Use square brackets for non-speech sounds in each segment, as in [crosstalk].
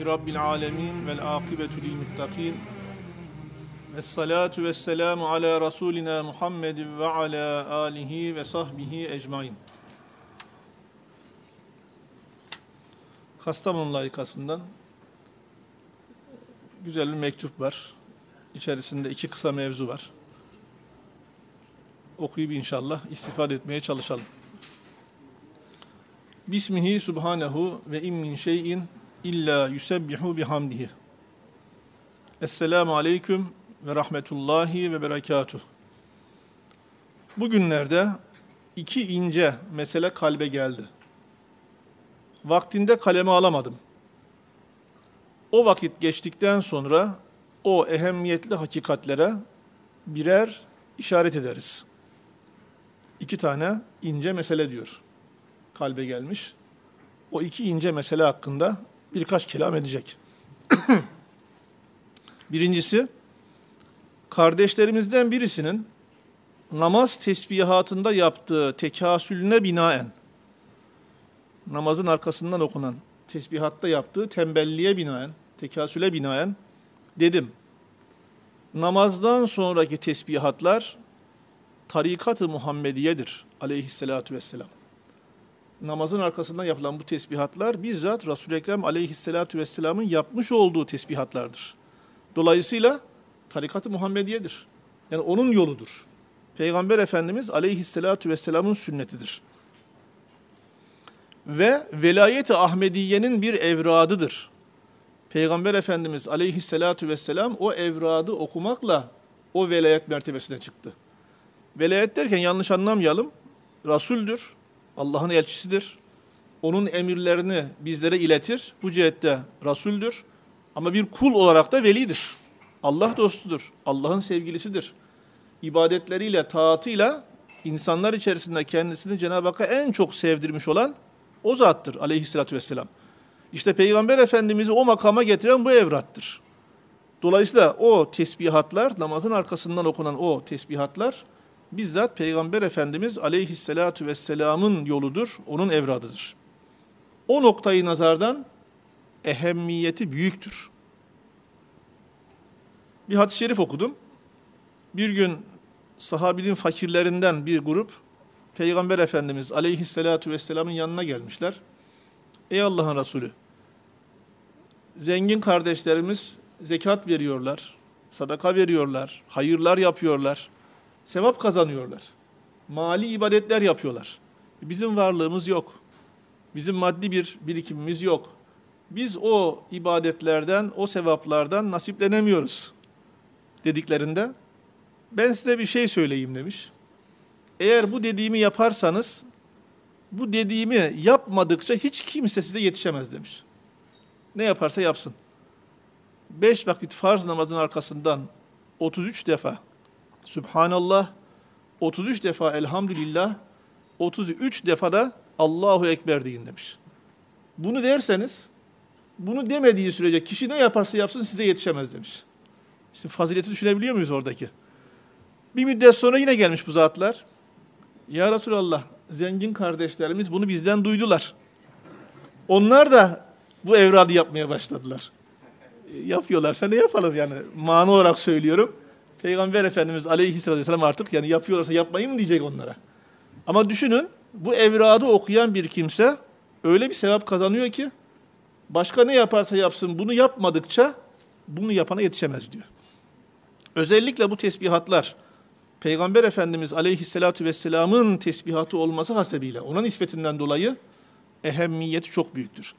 Elhamdülillahi Rabbil alemin vel akıbetü lil muttakin. Vessalatu vesselamu ala Resulina Muhammedin ve ala alihi ve sahbihi ecmain. Kastamonu layıkasından güzel bir mektup var. İçerisinde iki kısa mevzu var. Okuyup inşallah istifade etmeye çalışalım. Bismihi subhanehu ve immin şeyin illa yusebbihu bihamdihi. Esselamu aleyküm ve rahmetullahi ve berekatuh. Bugünlerde iki ince mesele kalbe geldi. Vaktinde kaleme alamadım. O vakit geçtikten sonra o ehemmiyetli hakikatlere birer işaret ederiz. İki tane ince mesele diyor. Kalbe gelmiş. O iki ince mesele hakkında birkaç kelam edecek. [clears throat] Birincisi, kardeşlerimizden birisinin namaz tesbihatında yaptığı tekasülüne binaen, namazın arkasından okunan tesbihatta yaptığı tembelliğe binaen, tekasüle binaen dedim. Namazdan sonraki tesbihatlar tarikat-ı Muhammediye'dir aleyhissalatu vesselam namazın arkasından yapılan bu tesbihatlar bizzat Resul-i Ekrem aleyhissalatu vesselamın yapmış olduğu tesbihatlardır. Dolayısıyla tarikat-ı Muhammediye'dir. Yani onun yoludur. Peygamber Efendimiz aleyhissalatu vesselamın sünnetidir. Ve velayet-i Ahmediye'nin bir evradıdır. Peygamber Efendimiz aleyhissalatu vesselam o evradı okumakla o velayet mertebesine çıktı. Velayet derken yanlış anlamayalım. Rasuldür, Allah'ın elçisidir. Onun emirlerini bizlere iletir. Bu cihette Resul'dür. Ama bir kul olarak da velidir. Allah dostudur. Allah'ın sevgilisidir. İbadetleriyle, taatıyla insanlar içerisinde kendisini Cenab-ı Hakk'a en çok sevdirmiş olan o zattır aleyhissalatü vesselam. İşte Peygamber Efendimiz'i o makama getiren bu evrattır. Dolayısıyla o tesbihatlar, namazın arkasından okunan o tesbihatlar bizzat Peygamber Efendimiz Aleyhisselatu vesselamın yoludur, onun evradıdır. O noktayı nazardan ehemmiyeti büyüktür. Bir hadis-i şerif okudum. Bir gün sahabinin fakirlerinden bir grup Peygamber Efendimiz Aleyhisselatu vesselamın yanına gelmişler. Ey Allah'ın Resulü! Zengin kardeşlerimiz zekat veriyorlar, sadaka veriyorlar, hayırlar yapıyorlar sevap kazanıyorlar. Mali ibadetler yapıyorlar. Bizim varlığımız yok. Bizim maddi bir birikimimiz yok. Biz o ibadetlerden, o sevaplardan nasiplenemiyoruz dediklerinde ben size bir şey söyleyeyim demiş. Eğer bu dediğimi yaparsanız bu dediğimi yapmadıkça hiç kimse size yetişemez demiş. Ne yaparsa yapsın. Beş vakit farz namazın arkasından 33 defa Subhanallah, 33 defa elhamdülillah, 33 defada Allahu Ekber deyin demiş. Bunu derseniz, bunu demediği sürece kişi ne yaparsa yapsın size yetişemez demiş. İşte fazileti düşünebiliyor muyuz oradaki? Bir müddet sonra yine gelmiş bu zatlar. Ya Resulallah, zengin kardeşlerimiz bunu bizden duydular. Onlar da bu evradı yapmaya başladılar. E, yapıyorlarsa ne yapalım yani? Manu olarak söylüyorum. Peygamber Efendimiz Aleyhisselatü Vesselam artık yani yapıyorlarsa yapmayın mı diyecek onlara. Ama düşünün bu evradı okuyan bir kimse öyle bir sevap kazanıyor ki başka ne yaparsa yapsın bunu yapmadıkça bunu yapana yetişemez diyor. Özellikle bu tesbihatlar Peygamber Efendimiz Aleyhisselatü Vesselam'ın tesbihatı olması hasebiyle ona nispetinden dolayı ehemmiyeti çok büyüktür.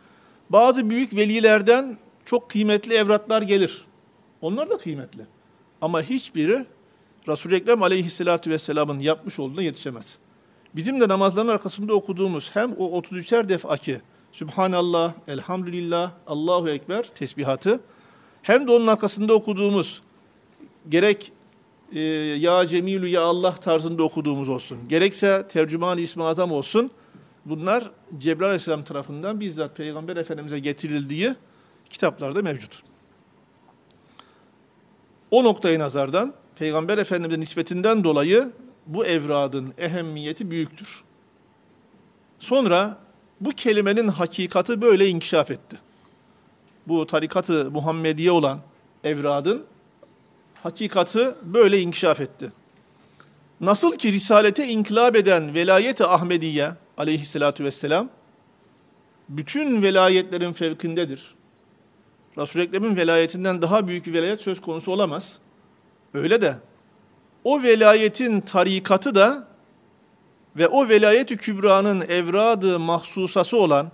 Bazı büyük velilerden çok kıymetli evratlar gelir. Onlar da kıymetli. Ama hiçbiri Resul-i Ekrem aleyhissalatü vesselamın yapmış olduğuna yetişemez. Bizim de namazların arkasında okuduğumuz hem o 33'er defaki Sübhanallah, Elhamdülillah, Allahu Ekber tesbihatı hem de onun arkasında okuduğumuz gerek e, Ya Cemilü Ya Allah tarzında okuduğumuz olsun gerekse Tercüman-ı İsmi Azam olsun bunlar Cebrail Aleyhisselam tarafından bizzat Peygamber Efendimiz'e getirildiği kitaplarda mevcut. O noktayı nazardan Peygamber Efendimiz'e nispetinden dolayı bu evradın ehemmiyeti büyüktür. Sonra bu kelimenin hakikati böyle inkişaf etti. Bu tarikatı Muhammediye olan evradın hakikati böyle inkişaf etti. Nasıl ki risalete inkılap eden velayeti Ahmediye aleyhissalatu vesselam bütün velayetlerin fevkindedir. Resul-i Ekrem'in velayetinden daha büyük bir velayet söz konusu olamaz. Öyle de o velayetin tarikatı da ve o velayeti kübranın evradı mahsusası olan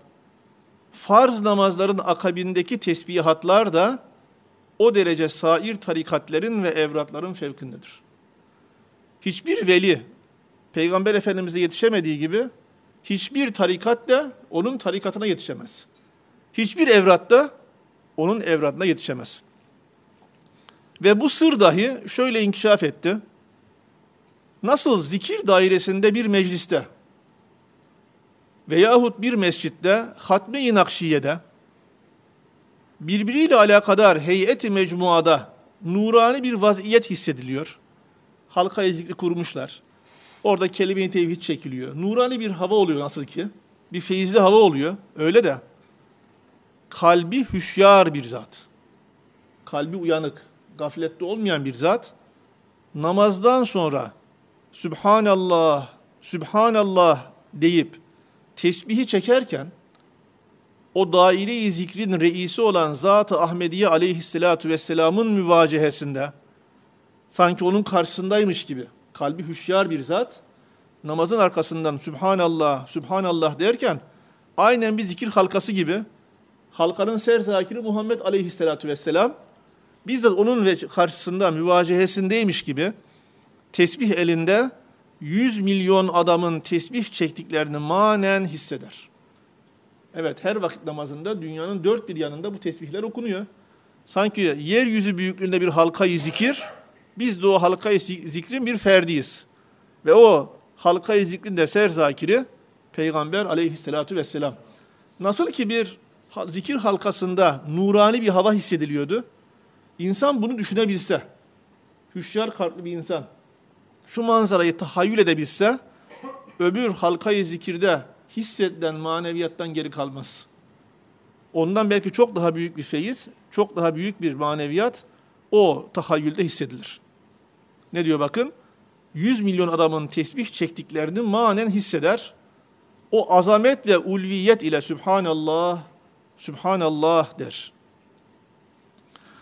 farz namazların akabindeki tesbihatlar da o derece sair tarikatlerin ve evratların fevkindedir. Hiçbir veli Peygamber Efendimiz'e yetişemediği gibi hiçbir tarikat da onun tarikatına yetişemez. Hiçbir evrat da onun evradına yetişemez. Ve bu sır dahi şöyle inkişaf etti. Nasıl zikir dairesinde bir mecliste veyahut bir mescitte Hatme-i Nakşiye'de birbiriyle alakadar heyeti mecmuada nurani bir vaziyet hissediliyor. Halka zikri kurmuşlar. Orada kelime-i tevhid çekiliyor. Nurani bir hava oluyor nasıl ki? Bir feyizli hava oluyor. Öyle de kalbi hüşyar bir zat. Kalbi uyanık, gaflette olmayan bir zat. Namazdan sonra Sübhanallah, Sübhanallah deyip tesbihi çekerken o daire-i zikrin reisi olan Zat-ı Ahmediye aleyhissalatu vesselamın müvacehesinde sanki onun karşısındaymış gibi kalbi hüşyar bir zat namazın arkasından Sübhanallah, Sübhanallah derken aynen bir zikir halkası gibi halkanın ser sakini Muhammed Aleyhisselatü Vesselam bizzat onun karşısında müvacehesindeymiş gibi tesbih elinde 100 milyon adamın tesbih çektiklerini manen hisseder. Evet her vakit namazında dünyanın dört bir yanında bu tesbihler okunuyor. Sanki yeryüzü büyüklüğünde bir halkayı zikir, biz de o halkayı zikrin bir ferdiyiz. Ve o halkayı zikrin de ser zakiri Peygamber aleyhissalatu vesselam. Nasıl ki bir zikir halkasında nurani bir hava hissediliyordu. İnsan bunu düşünebilse, hüşyar kartlı bir insan şu manzarayı tahayyül edebilse, öbür halkayı zikirde hissedilen maneviyattan geri kalmaz. Ondan belki çok daha büyük bir feyiz, çok daha büyük bir maneviyat o tahayyülde hissedilir. Ne diyor bakın? 100 milyon adamın tesbih çektiklerini manen hisseder. O azamet ve ulviyet ile Sübhanallah, Sübhanallah der.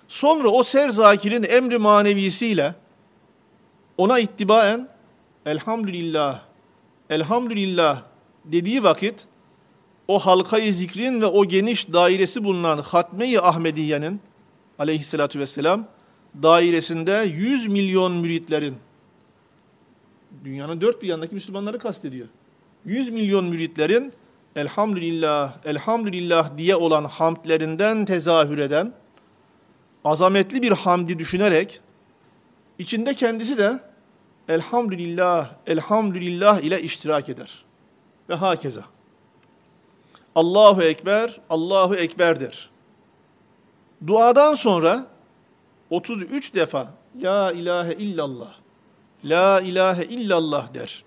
Sonra o serzakirin emri manevisiyle ona ittibaen elhamdülillah, elhamdülillah dediği vakit o halkayı zikrin ve o geniş dairesi bulunan Hatme-i Ahmediye'nin aleyhissalatü vesselam dairesinde 100 milyon müritlerin dünyanın dört bir yanındaki Müslümanları kastediyor. 100 milyon müritlerin elhamdülillah, elhamdülillah diye olan hamdlerinden tezahür eden, azametli bir hamdi düşünerek, içinde kendisi de elhamdülillah, elhamdülillah ile iştirak eder. Ve hakeza. Allahu Ekber, Allahu Ekber der. Duadan sonra 33 defa La ilahe illallah, La ilahe illallah der.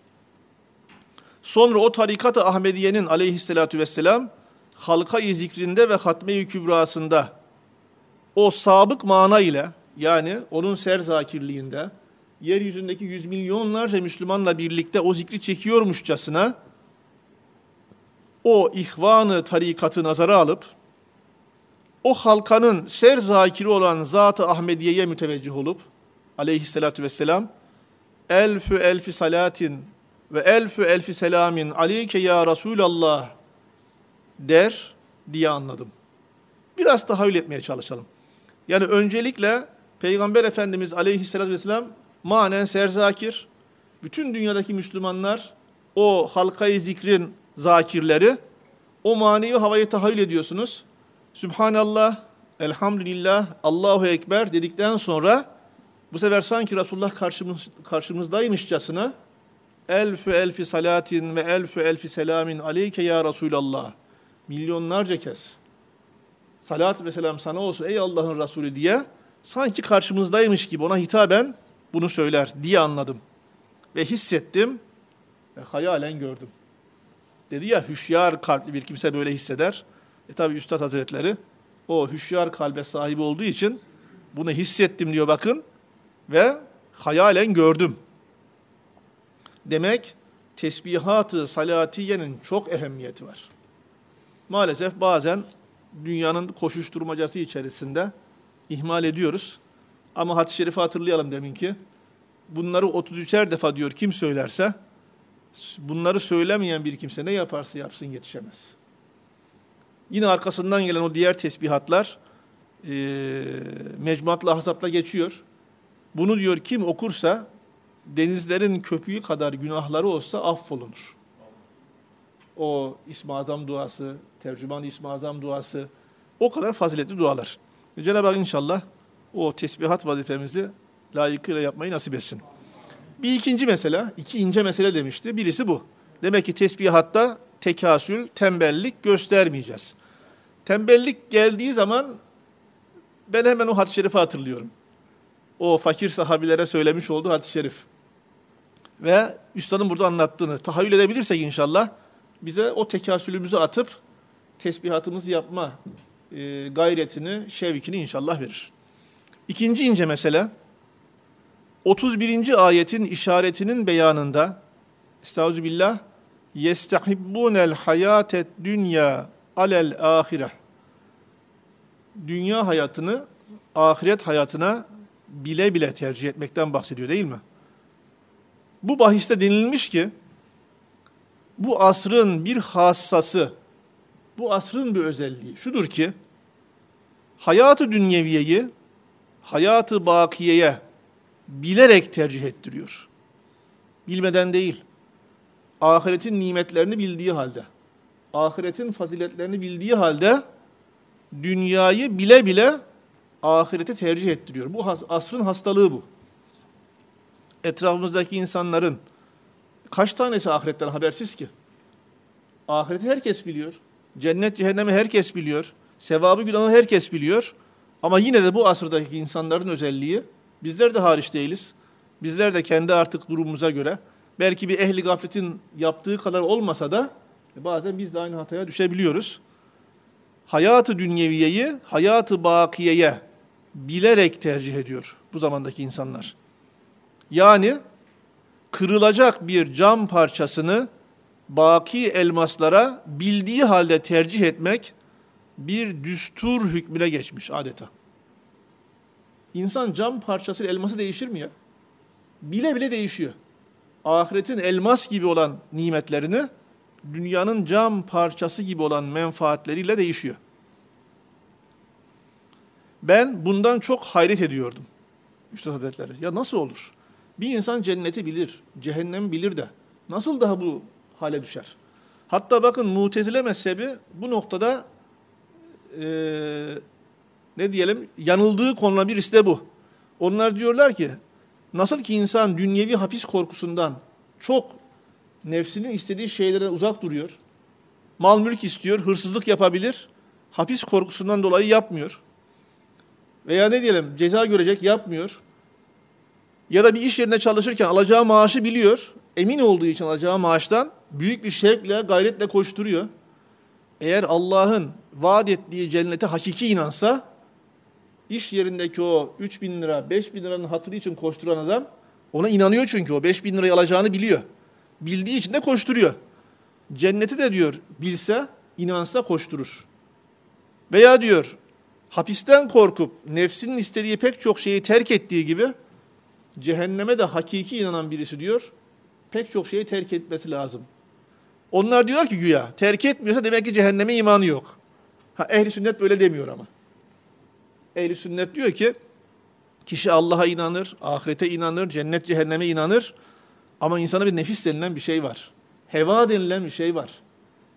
Sonra o tarikat-ı Ahmediye'nin aleyhissalatü vesselam halka-i zikrinde ve hatme-i kübrasında o sabık mana ile yani onun ser serzakirliğinde yeryüzündeki yüz milyonlarca Müslümanla birlikte o zikri çekiyormuşçasına o ihvanı tarikatı nazara alıp o halkanın ser zakiri olan Zat-ı Ahmediye'ye müteveccih olup aleyhissalatü vesselam elfü elfi salatin ve elfü elfi selamin aleyke ya Resulallah der diye anladım. Biraz tahayyül etmeye çalışalım. Yani öncelikle Peygamber Efendimiz aleyhissalatü vesselam manen serzakir. Bütün dünyadaki Müslümanlar o halkayı zikrin zakirleri o manevi havayı tahayyül ediyorsunuz. Sübhanallah, elhamdülillah, Allahu Ekber dedikten sonra bu sefer sanki Resulullah karşımız, karşımızdaymışçasına elfü elfi salatin ve elfü elfi selamin aleyke ya Resulallah. Milyonlarca kez. Salat ve selam sana olsun ey Allah'ın Resulü diye sanki karşımızdaymış gibi ona hitaben bunu söyler diye anladım. Ve hissettim ve hayalen gördüm. Dedi ya hüşyar kalpli bir kimse böyle hisseder. E tabi Üstad Hazretleri o hüşyar kalbe sahibi olduğu için bunu hissettim diyor bakın ve hayalen gördüm.'' Demek tesbihat-ı salatiyenin çok ehemmiyeti var. Maalesef bazen dünyanın koşuşturmacası içerisinde ihmal ediyoruz. Ama hadis-i şerifi hatırlayalım demin ki. Bunları 33'er defa diyor kim söylerse, bunları söylemeyen bir kimse ne yaparsa yapsın yetişemez. Yine arkasından gelen o diğer tesbihatlar e, mecmuatla hasapla geçiyor. Bunu diyor kim okursa denizlerin köpüğü kadar günahları olsa affolunur. O İsmi Azam duası, tercüman İsmi Azam duası o kadar faziletli dualar. Cenab-ı Hak inşallah o tesbihat vazifemizi layıkıyla yapmayı nasip etsin. Bir ikinci mesele, iki ince mesele demişti. Birisi bu. Demek ki tesbihatta tekasül, tembellik göstermeyeceğiz. Tembellik geldiği zaman ben hemen o hadis-i şerifi hatırlıyorum. O fakir sahabilere söylemiş olduğu hadis-i şerif ve üstadın burada anlattığını tahayyül edebilirsek inşallah bize o tekasülümüzü atıp tesbihatımızı yapma e, gayretini, şevkini inşallah verir. İkinci ince mesele 31. ayetin işaretinin beyanında Estağfirullah yestahibbunel hayatet dünya alel ahire dünya hayatını ahiret hayatına bile bile tercih etmekten bahsediyor değil mi? bu bahiste denilmiş ki bu asrın bir hassası, bu asrın bir özelliği şudur ki hayatı dünyeviyeyi hayatı bakiyeye bilerek tercih ettiriyor. Bilmeden değil. Ahiretin nimetlerini bildiği halde, ahiretin faziletlerini bildiği halde dünyayı bile bile ahirete tercih ettiriyor. Bu asrın hastalığı bu etrafımızdaki insanların kaç tanesi ahiretten habersiz ki? Ahireti herkes biliyor. Cennet, cehennemi herkes biliyor. Sevabı, günahı herkes biliyor. Ama yine de bu asırdaki insanların özelliği, bizler de hariç değiliz. Bizler de kendi artık durumumuza göre, belki bir ehli gafletin yaptığı kadar olmasa da e, bazen biz de aynı hataya düşebiliyoruz. Hayatı dünyeviyeyi, hayatı bakiyeye bilerek tercih ediyor bu zamandaki insanlar. Yani kırılacak bir cam parçasını baki elmaslara bildiği halde tercih etmek bir düstur hükmüne geçmiş adeta. İnsan cam parçası elması değişir mi ya? Bile bile değişiyor. Ahiretin elmas gibi olan nimetlerini dünyanın cam parçası gibi olan menfaatleriyle değişiyor. Ben bundan çok hayret ediyordum. Üstad Hazretleri. Ya nasıl olur? Bir insan cenneti bilir, cehennem bilir de nasıl daha bu hale düşer? Hatta bakın mutezile mezhebi bu noktada e, ne diyelim yanıldığı konuda birisi de bu. Onlar diyorlar ki nasıl ki insan dünyevi hapis korkusundan çok nefsinin istediği şeylere uzak duruyor. Mal mülk istiyor, hırsızlık yapabilir. Hapis korkusundan dolayı yapmıyor. Veya ne diyelim ceza görecek yapmıyor ya da bir iş yerinde çalışırken alacağı maaşı biliyor. Emin olduğu için alacağı maaştan büyük bir şevkle, gayretle koşturuyor. Eğer Allah'ın vaat ettiği cennete hakiki inansa, iş yerindeki o 3 bin lira, 5 bin liranın hatırı için koşturan adam, ona inanıyor çünkü o 5 bin lirayı alacağını biliyor. Bildiği için de koşturuyor. Cenneti de diyor bilse, inansa koşturur. Veya diyor hapisten korkup nefsinin istediği pek çok şeyi terk ettiği gibi cehenneme de hakiki inanan birisi diyor, pek çok şeyi terk etmesi lazım. Onlar diyor ki güya, terk etmiyorsa demek ki cehenneme imanı yok. Ha, ehli sünnet böyle demiyor ama. Ehli sünnet diyor ki, kişi Allah'a inanır, ahirete inanır, cennet cehenneme inanır. Ama insana bir nefis denilen bir şey var. Heva denilen bir şey var.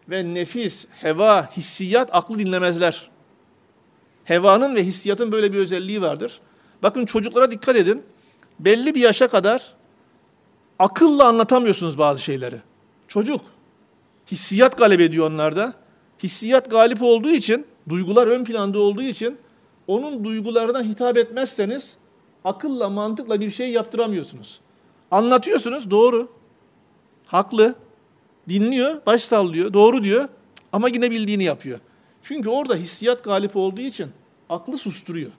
Ve nefis, heva, hissiyat aklı dinlemezler. Hevanın ve hissiyatın böyle bir özelliği vardır. Bakın çocuklara dikkat edin belli bir yaşa kadar akılla anlatamıyorsunuz bazı şeyleri. Çocuk. Hissiyat galip ediyor onlarda. Hissiyat galip olduğu için, duygular ön planda olduğu için onun duygularına hitap etmezseniz akılla mantıkla bir şey yaptıramıyorsunuz. Anlatıyorsunuz doğru. Haklı. Dinliyor, baş sallıyor, doğru diyor ama yine bildiğini yapıyor. Çünkü orada hissiyat galip olduğu için aklı susturuyor.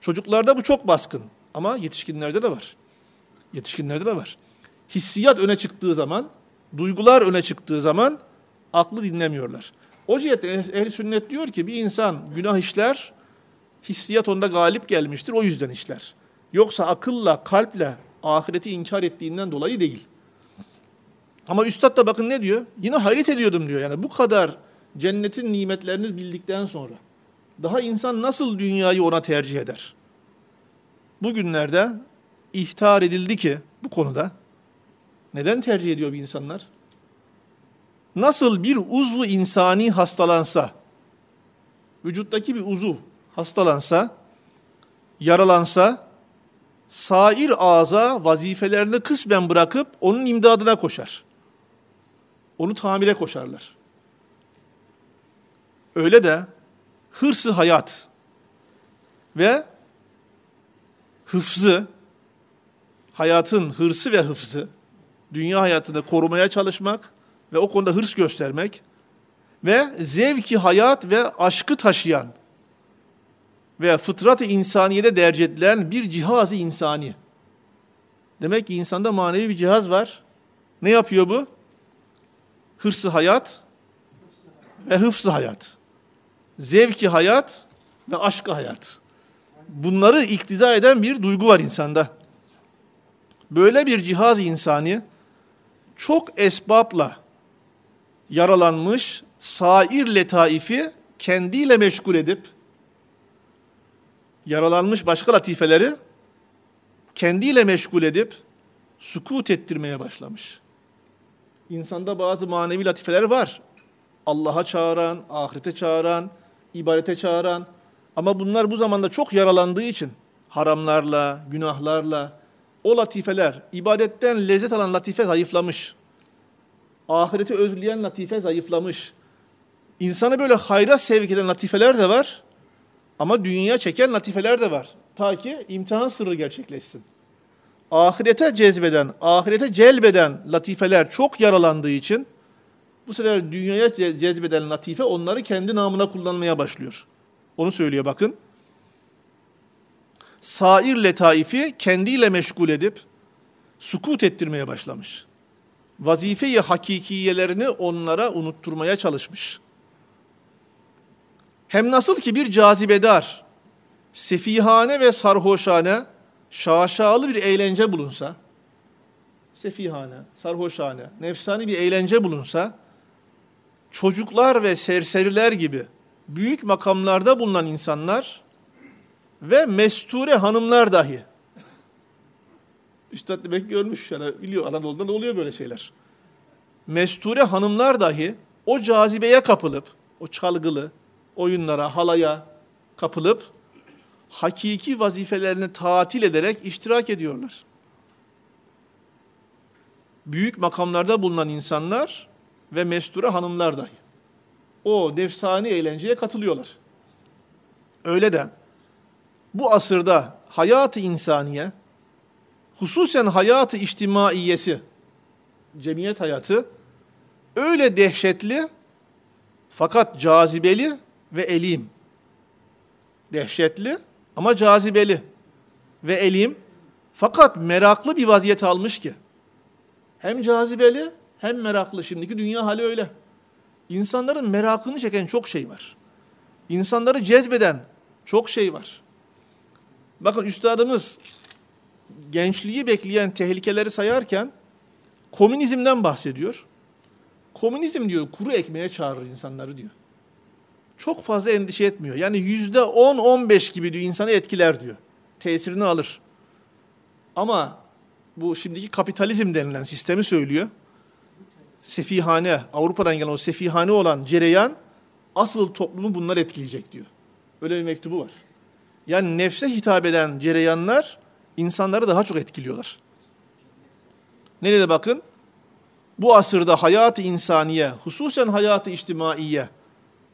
Çocuklarda bu çok baskın. Ama yetişkinlerde de var. Yetişkinlerde de var. Hissiyat öne çıktığı zaman, duygular öne çıktığı zaman aklı dinlemiyorlar. O cihet ehl sünnet diyor ki bir insan günah işler, hissiyat onda galip gelmiştir, o yüzden işler. Yoksa akılla, kalple ahireti inkar ettiğinden dolayı değil. Ama üstad da bakın ne diyor? Yine hayret ediyordum diyor. Yani bu kadar cennetin nimetlerini bildikten sonra daha insan nasıl dünyayı ona tercih eder? bugünlerde ihtar edildi ki bu konuda neden tercih ediyor bir insanlar? Nasıl bir uzvu insani hastalansa, vücuttaki bir uzuv hastalansa, yaralansa, sair ağza vazifelerini kısmen bırakıp onun imdadına koşar. Onu tamire koşarlar. Öyle de hırsı hayat ve hıfzı, hayatın hırsı ve hıfzı, dünya hayatını korumaya çalışmak ve o konuda hırs göstermek ve zevki hayat ve aşkı taşıyan ve fıtrat-ı insaniyede derc edilen bir cihaz-ı insani. Demek ki insanda manevi bir cihaz var. Ne yapıyor bu? Hırsı hayat ve hıfzı hayat. Zevki hayat ve aşkı hayat bunları iktiza eden bir duygu var insanda. Böyle bir cihaz insani çok esbabla yaralanmış sair letaifi kendiyle meşgul edip yaralanmış başka latifeleri kendiyle meşgul edip sukut ettirmeye başlamış. İnsanda bazı manevi latifeler var. Allah'a çağıran, ahirete çağıran, ibadete çağıran, ama bunlar bu zamanda çok yaralandığı için haramlarla, günahlarla o latifeler, ibadetten lezzet alan latife zayıflamış. Ahireti özleyen latife zayıflamış. İnsanı böyle hayra sevk eden latifeler de var. Ama dünya çeken latifeler de var. Ta ki imtihan sırrı gerçekleşsin. Ahirete cezbeden, ahirete celbeden latifeler çok yaralandığı için bu sefer dünyaya cezbeden latife onları kendi namına kullanmaya başlıyor. Onu söylüyor bakın. Sair letaifi kendiyle meşgul edip sukut ettirmeye başlamış. Vazifeyi hakikiyelerini onlara unutturmaya çalışmış. Hem nasıl ki bir cazibedar, sefihane ve sarhoşane, şaşalı bir eğlence bulunsa, sefihane, sarhoşane, nefsani bir eğlence bulunsa, çocuklar ve serseriler gibi büyük makamlarda bulunan insanlar ve mesture hanımlar dahi. Üstad demek görmüş, yani biliyor Anadolu'da da oluyor böyle şeyler. Mesture hanımlar dahi o cazibeye kapılıp, o çalgılı oyunlara, halaya kapılıp hakiki vazifelerini tatil ederek iştirak ediyorlar. Büyük makamlarda bulunan insanlar ve mesture hanımlar dahi o nefsani eğlenceye katılıyorlar. Öyle de bu asırda hayatı insaniye, hususen hayatı içtimaiyesi, cemiyet hayatı öyle dehşetli fakat cazibeli ve elim. Dehşetli ama cazibeli ve elim fakat meraklı bir vaziyet almış ki. Hem cazibeli hem meraklı şimdiki dünya hali öyle. İnsanların merakını çeken çok şey var. İnsanları cezbeden çok şey var. Bakın üstadımız gençliği bekleyen tehlikeleri sayarken komünizmden bahsediyor. Komünizm diyor kuru ekmeğe çağırır insanları diyor. Çok fazla endişe etmiyor. Yani yüzde 10-15 gibi diyor insanı etkiler diyor. Tesirini alır. Ama bu şimdiki kapitalizm denilen sistemi söylüyor sefihane, Avrupa'dan gelen o sefihane olan cereyan asıl toplumu bunlar etkileyecek diyor. Öyle bir mektubu var. Yani nefse hitap eden cereyanlar insanları daha çok etkiliyorlar. Nerede bakın? Bu asırda hayatı insaniye, hususen hayatı içtimaiye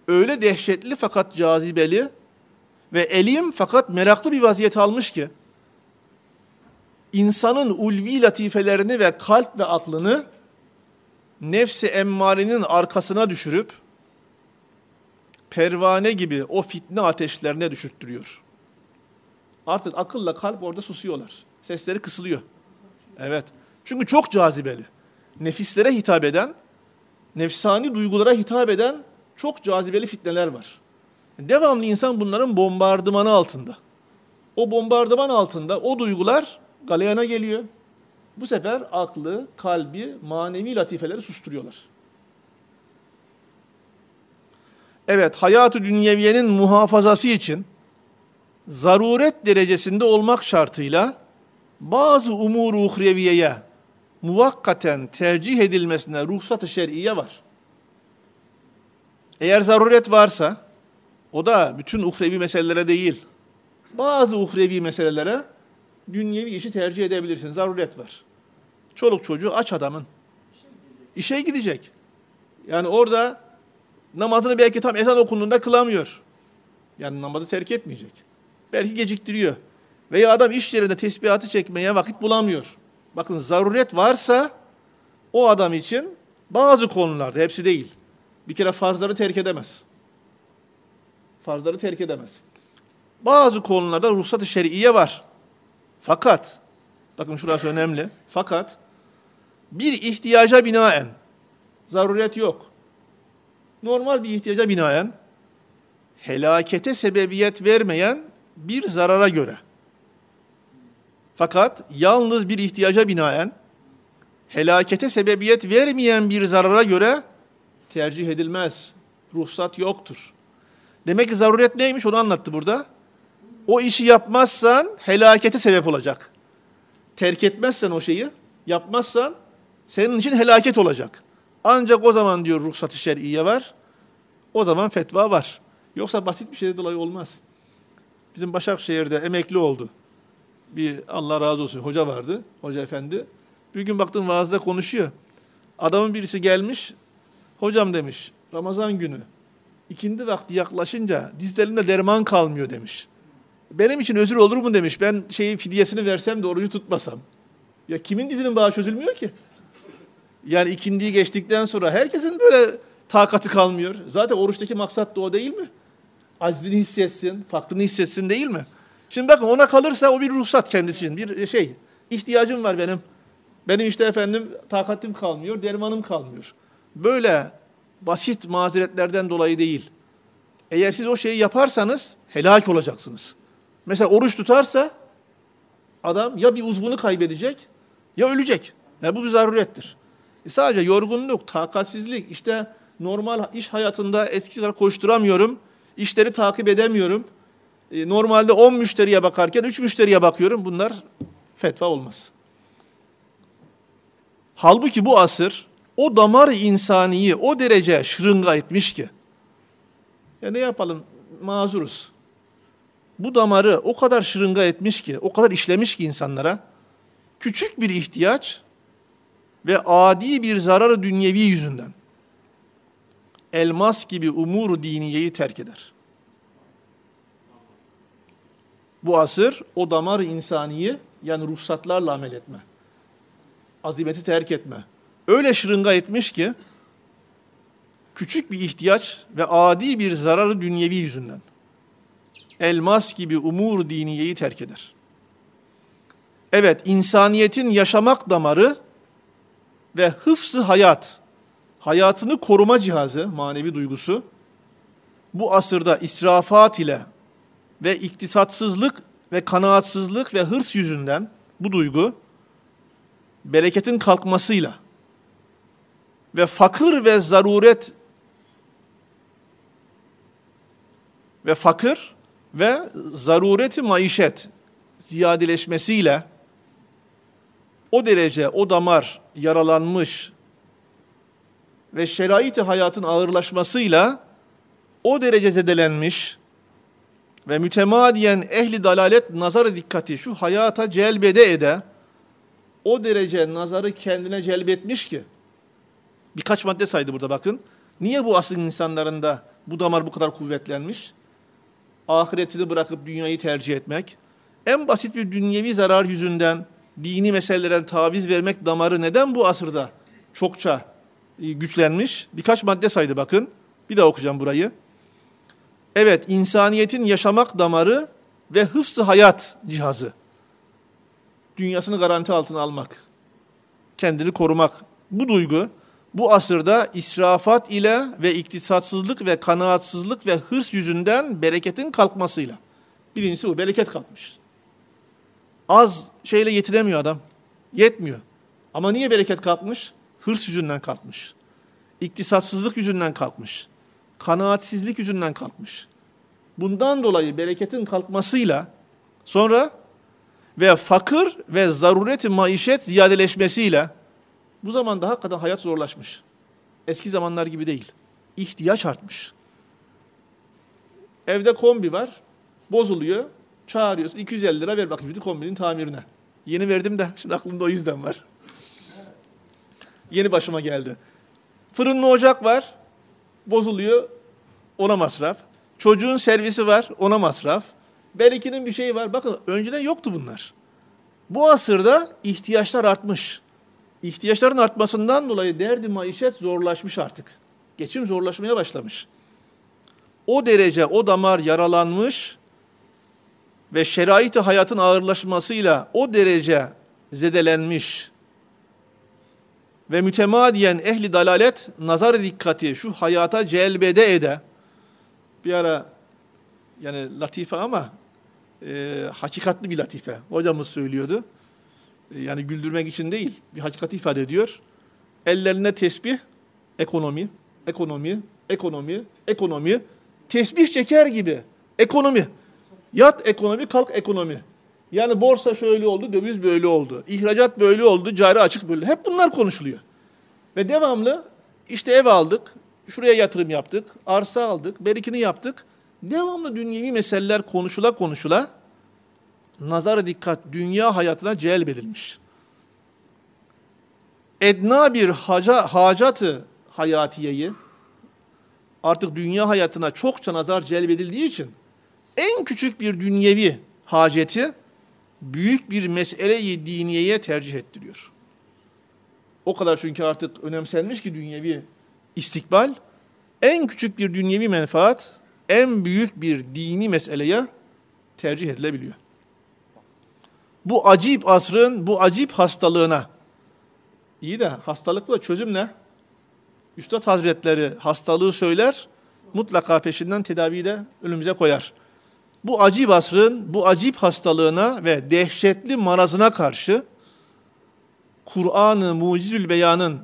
öyle dehşetli fakat cazibeli ve elim fakat meraklı bir vaziyet almış ki insanın ulvi latifelerini ve kalp ve aklını nefsi emmarinin arkasına düşürüp pervane gibi o fitne ateşlerine düşürttürüyor. Artık akılla kalp orada susuyorlar. Sesleri kısılıyor. Evet. Çünkü çok cazibeli. Nefislere hitap eden, nefsani duygulara hitap eden çok cazibeli fitneler var. Devamlı insan bunların bombardımanı altında. O bombardıman altında o duygular galeyana geliyor. Bu sefer aklı, kalbi, manevi latifeleri susturuyorlar. Evet, hayatı dünyeviyenin muhafazası için zaruret derecesinde olmak şartıyla bazı umur uhreviyeye muvakkaten tercih edilmesine ruhsat-ı şer'iye var. Eğer zaruret varsa o da bütün uhrevi meselelere değil. Bazı uhrevi meselelere dünyevi işi tercih edebilirsin. Zaruret var. Çoluk çocuğu aç adamın. İşe gidecek. Yani orada namazını belki tam ezan okunduğunda kılamıyor. Yani namazı terk etmeyecek. Belki geciktiriyor. Veya adam iş yerinde tesbihatı çekmeye vakit bulamıyor. Bakın zaruret varsa o adam için bazı konularda hepsi değil. Bir kere farzları terk edemez. Farzları terk edemez. Bazı konularda ruhsat-ı şer'iye var. Fakat, bakın şurası önemli. Fakat bir ihtiyaca binaen, zaruret yok. Normal bir ihtiyaca binaen, helakete sebebiyet vermeyen bir zarara göre. Fakat yalnız bir ihtiyaca binaen, helakete sebebiyet vermeyen bir zarara göre tercih edilmez. Ruhsat yoktur. Demek ki zaruret neymiş onu anlattı burada. O işi yapmazsan helakete sebep olacak. Terk etmezsen o şeyi, yapmazsan senin için helaket olacak. Ancak o zaman diyor ruhsat-ı şer'iye var. O zaman fetva var. Yoksa basit bir şeyde dolayı olmaz. Bizim Başakşehir'de emekli oldu. Bir Allah razı olsun hoca vardı, hoca efendi. Bir gün baktım vaazda konuşuyor. Adamın birisi gelmiş, hocam demiş, Ramazan günü ikindi vakti yaklaşınca dizlerinde derman kalmıyor demiş. Benim için özür olur mu demiş. Ben şeyi fidyesini versem de orucu tutmasam. Ya kimin dizinin bağı çözülmüyor ki? Yani ikindiyi geçtikten sonra herkesin böyle takatı kalmıyor. Zaten oruçtaki maksat da o değil mi? Aczini hissetsin, fakrını hissetsin değil mi? Şimdi bakın ona kalırsa o bir ruhsat kendisi için. Bir şey, ihtiyacım var benim. Benim işte efendim takatim kalmıyor, dermanım kalmıyor. Böyle basit mazeretlerden dolayı değil. Eğer siz o şeyi yaparsanız helak olacaksınız. Mesela oruç tutarsa adam ya bir uzvunu kaybedecek ya ölecek. Yani bu bir zarurettir. E, sadece yorgunluk, takatsizlik, işte normal iş hayatında eskisi kadar koşturamıyorum, işleri takip edemiyorum. E, normalde 10 müşteriye bakarken 3 müşteriye bakıyorum. Bunlar fetva olmaz. Halbuki bu asır o damar insaniyi o derece şırınga etmiş ki. Ya e, ne yapalım mazuruz. Bu damarı o kadar şırınga etmiş ki, o kadar işlemiş ki insanlara. Küçük bir ihtiyaç ve adi bir zararı dünyevi yüzünden elmas gibi umur diniyeyi terk eder. Bu asır o damar insaniyi yani ruhsatlarla amel etme. Azimeti terk etme. Öyle şırınga etmiş ki küçük bir ihtiyaç ve adi bir zararı dünyevi yüzünden elmas gibi umur diniyeyi terk eder. Evet, insaniyetin yaşamak damarı ve hıfzı hayat, hayatını koruma cihazı, manevi duygusu, bu asırda israfat ile ve iktisatsızlık ve kanaatsızlık ve hırs yüzünden bu duygu bereketin kalkmasıyla ve fakir ve zaruret ve fakir ve zarureti maişet ziyadeleşmesiyle o derece o damar yaralanmış ve şeraiti hayatın ağırlaşmasıyla o derece zedelenmiş ve mütemadiyen ehli dalalet nazarı dikkati şu hayata celbede ede o derece nazarı kendine celbetmiş ki birkaç madde saydı burada bakın. Niye bu asrın insanlarında bu damar bu kadar kuvvetlenmiş? Ahiretini bırakıp dünyayı tercih etmek. En basit bir dünyevi zarar yüzünden dini meselelere taviz vermek damarı neden bu asırda çokça e, güçlenmiş? Birkaç madde saydı bakın. Bir daha okuyacağım burayı. Evet, insaniyetin yaşamak damarı ve hıfzı hayat cihazı. Dünyasını garanti altına almak. Kendini korumak. Bu duygu bu asırda israfat ile ve iktisatsızlık ve kanaatsızlık ve hırs yüzünden bereketin kalkmasıyla. Birincisi bu, bereket kalkmış. Az şeyle yetinemiyor adam. Yetmiyor. Ama niye bereket kalkmış? Hırs yüzünden kalkmış. İktisatsızlık yüzünden kalkmış. Kanaatsizlik yüzünden kalkmış. Bundan dolayı bereketin kalkmasıyla sonra ve fakir ve zarureti maişet ziyadeleşmesiyle bu zamanda hakikaten hayat zorlaşmış. Eski zamanlar gibi değil. İhtiyaç artmış. Evde kombi var, bozuluyor. Çağırıyorsun 250 lira ver bakayım şimdi kombinin tamirine. Yeni verdim de şimdi aklımda o yüzden var. Yeni başıma geldi. Fırın mı ocak var. Bozuluyor. Ona masraf. Çocuğun servisi var. Ona masraf. Berikinin bir şeyi var. Bakın önceden yoktu bunlar. Bu asırda ihtiyaçlar artmış. İhtiyaçların artmasından dolayı derdi maişet zorlaşmış artık. Geçim zorlaşmaya başlamış. O derece o damar yaralanmış, ve şerait hayatın ağırlaşmasıyla o derece zedelenmiş ve mütemadiyen ehli dalalet nazar dikkati şu hayata celbede ede bir ara yani latife ama e, hakikatli bir latife hocamız söylüyordu e, yani güldürmek için değil bir hakikati ifade ediyor ellerine tesbih ekonomi ekonomi ekonomi ekonomi tesbih çeker gibi ekonomi Yat ekonomi, kalk ekonomi. Yani borsa şöyle oldu, döviz böyle oldu, ihracat böyle oldu, cari açık böyle. Hep bunlar konuşuluyor. Ve devamlı işte ev aldık, şuraya yatırım yaptık, arsa aldık, berikini yaptık. Devamlı dünyevi meseleler konuşula konuşula nazara dikkat dünya hayatına celbedilmiş. Edna bir haca, hacatı hayatiyeyi artık dünya hayatına çokça nazar celbedildiği için en küçük bir dünyevi haceti büyük bir meseleyi diniyeye tercih ettiriyor. O kadar çünkü artık önemsenmiş ki dünyevi istikbal, en küçük bir dünyevi menfaat en büyük bir dini meseleye tercih edilebiliyor. Bu acip asrın, bu acip hastalığına, iyi de hastalıkla çözüm ne? Üstad Hazretleri hastalığı söyler, mutlaka peşinden tedaviyi de önümüze koyar bu acip asrın bu acip hastalığına ve dehşetli marazına karşı Kur'an-ı Mucizül Beyan'ın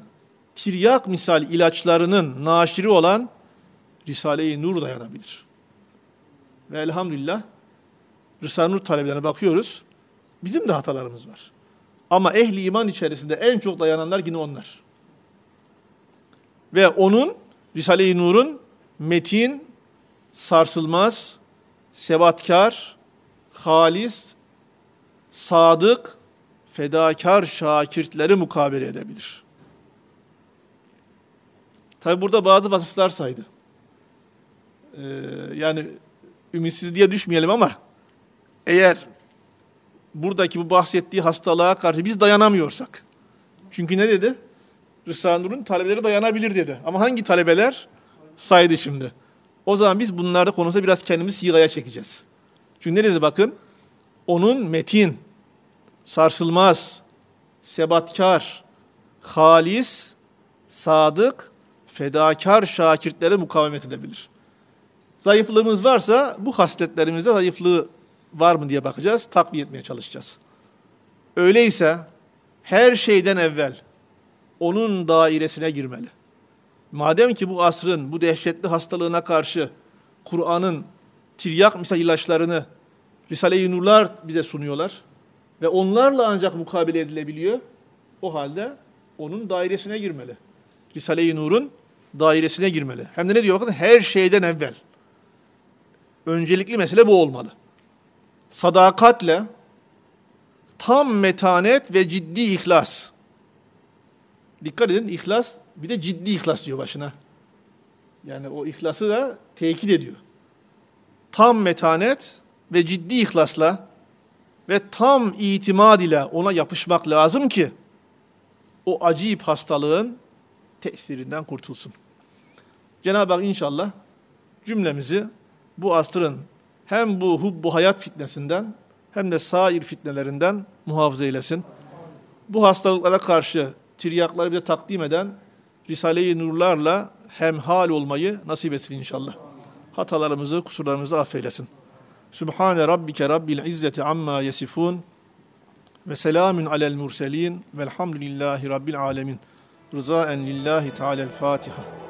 tiryak misal ilaçlarının naşiri olan Risale-i Nur dayanabilir. Ve elhamdülillah Risale-i Nur talebelerine bakıyoruz. Bizim de hatalarımız var. Ama ehli iman içerisinde en çok dayananlar yine onlar. Ve onun, Risale-i Nur'un metin, sarsılmaz, sebatkar, halis, sadık, fedakar şakirtleri mukabele edebilir. Tabi burada bazı vasıflar saydı. Ee, yani ümitsizliğe düşmeyelim ama eğer buradaki bu bahsettiği hastalığa karşı biz dayanamıyorsak. Çünkü ne dedi? Risale-i Nur'un talebeleri dayanabilir dedi. Ama hangi talebeler? Saydı şimdi. O zaman biz bunlarda konusa biraz kendimizi yığaya çekeceğiz. Çünkü ne dedi bakın? Onun metin, sarsılmaz, sebatkar, halis, sadık, fedakar şakirtlere mukavemet edebilir. Zayıflığımız varsa bu hasletlerimizde zayıflığı var mı diye bakacağız, takviye etmeye çalışacağız. Öyleyse her şeyden evvel onun dairesine girmeli. Madem ki bu asrın bu dehşetli hastalığına karşı Kur'an'ın tiryak misal ilaçlarını Risale-i Nurlar bize sunuyorlar ve onlarla ancak mukabele edilebiliyor. O halde onun dairesine girmeli. Risale-i Nur'un dairesine girmeli. Hem de ne diyor bakın her şeyden evvel. Öncelikli mesele bu olmalı. Sadakatle tam metanet ve ciddi ihlas dikkat edin ihlas bir de ciddi ihlas diyor başına. Yani o ihlası da tekit ediyor. Tam metanet ve ciddi ihlasla ve tam itimad ile ona yapışmak lazım ki o acip hastalığın tesirinden kurtulsun. Cenab-ı Hak inşallah cümlemizi bu astırın hem bu hubbu hayat fitnesinden hem de sair fitnelerinden muhafaza eylesin. Bu hastalıklara karşı tiryakları bize takdim eden Risale-i Nurlarla hemhal olmayı nasip etsin inşallah. Hatalarımızı, kusurlarımızı affeylesin. Sübhane rabbike rabbil izzeti amma yesifun ve selamün alel murselin velhamdülillahi rabbil alemin. Rızaen lillahi teala'l-Fatiha.